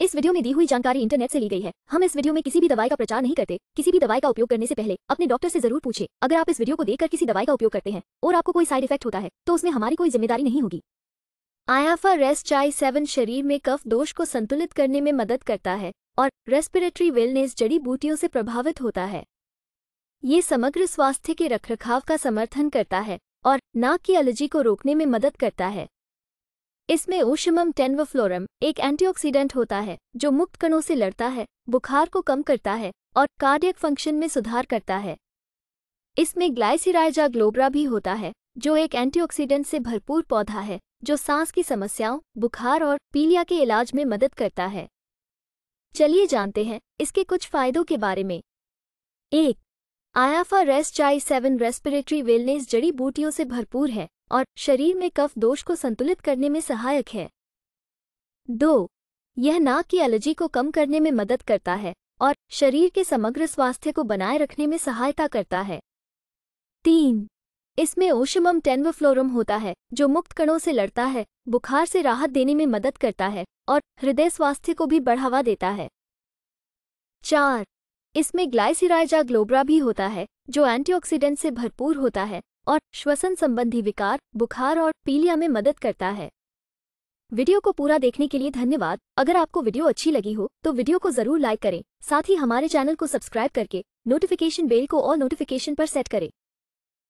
इस वीडियो में दी हुई जानकारी इंटरनेट से ली गई है हम इस वीडियो में किसी भी दवाई का प्रचार नहीं करते किसी भी दवाई का उपयोग करने से पहले अपने डॉक्टर से जरूर पूछे अगर आप इस वीडियो को देखकर किसी दवाई का उपयोग करते हैं और आपको कोई साइड इफेक्ट होता है तो उसमें हमारी कोई जिम्मेदारी नहीं होगी आयाफा रेस्ट चाय सेवन शरीर में कफ दोष को संतुलित करने में मदद करता है और रेस्पिरेटरी वेलनेस जड़ी बूटियों से प्रभावित होता है ये समग्र स्वास्थ्य के रखरखाव का समर्थन करता है और नाक की एलर्जी को रोकने में मदद करता है इसमें ओशमम टेनवफ्लोरम एक एंटीऑक्सीडेंट होता है जो मुक्त कणों से लड़ता है बुखार को कम करता है और कार्डियक फंक्शन में सुधार करता है इसमें ग्लाइसिराइजा ग्लोबरा भी होता है जो एक एंटीऑक्सीडेंट से भरपूर पौधा है जो सांस की समस्याओं बुखार और पीलिया के इलाज में मदद करता है चलिए जानते हैं इसके कुछ फायदों के बारे में एक आयाफा रेस चाई सेवन रेस्पिरेटरी वेलनेस जड़ी बूटियों से भरपूर है और शरीर में कफ दोष को संतुलित करने में सहायक है दो यह नाक की एलर्जी को कम करने में मदद करता है और शरीर के समग्र स्वास्थ्य को बनाए रखने में सहायता करता है तीन इसमें ओशमम टेनवफ्लोरम होता है जो मुक्त कणों से लड़ता है बुखार से राहत देने में मदद करता है और हृदय स्वास्थ्य को भी बढ़ावा देता है चार इसमें ग्लाइसिराइजा ग्लोबरा भी होता है जो एंटीऑक्सीडेंट से भरपूर होता है और श्वसन संबंधी विकार बुखार और पीलिया में मदद करता है वीडियो को पूरा देखने के लिए धन्यवाद अगर आपको वीडियो अच्छी लगी हो तो वीडियो को जरूर लाइक करें साथ ही हमारे चैनल को सब्सक्राइब करके नोटिफिकेशन बेल को ऑल नोटिफिकेशन पर सेट करें